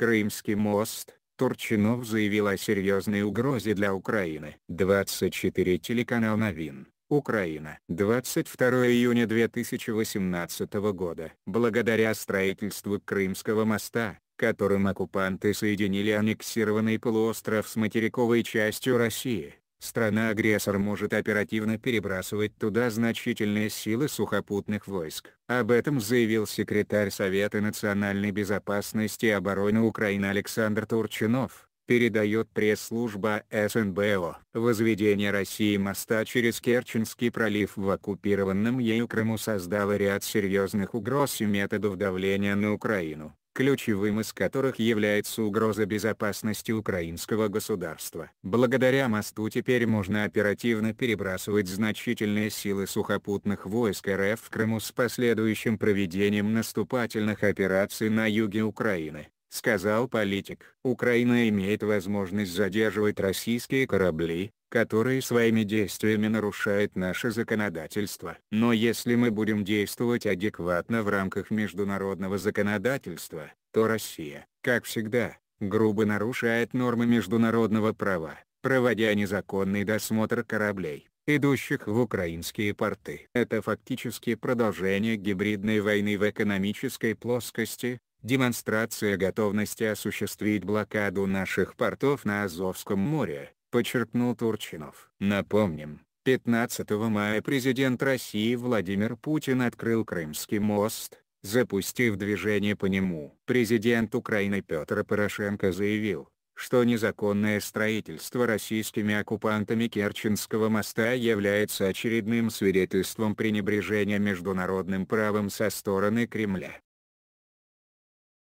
Крымский мост, Турчинов заявил о серьезной угрозе для Украины. 24 телеканал Новин. Украина. 22 июня 2018 года. Благодаря строительству Крымского моста, которым оккупанты соединили аннексированный полуостров с материковой частью России, Страна-агрессор может оперативно перебрасывать туда значительные силы сухопутных войск. Об этом заявил секретарь Совета национальной безопасности и обороны Украины Александр Турчинов, передает пресс-служба СНБО. Возведение России моста через Керченский пролив в оккупированном ею Крыму создало ряд серьезных угроз и методов давления на Украину ключевым из которых является угроза безопасности украинского государства. Благодаря мосту теперь можно оперативно перебрасывать значительные силы сухопутных войск РФ в Крыму с последующим проведением наступательных операций на юге Украины сказал политик. Украина имеет возможность задерживать российские корабли, которые своими действиями нарушают наше законодательство. Но если мы будем действовать адекватно в рамках международного законодательства, то Россия, как всегда, грубо нарушает нормы международного права, проводя незаконный досмотр кораблей, идущих в украинские порты. Это фактически продолжение гибридной войны в экономической плоскости, демонстрация готовности осуществить блокаду наших портов на Азовском море, подчеркнул Турчинов. Напомним, 15 мая президент России Владимир Путин открыл Крымский мост, запустив движение по нему. Президент Украины Петр Порошенко заявил, что незаконное строительство российскими оккупантами Керченского моста является очередным свидетельством пренебрежения международным правом со стороны Кремля.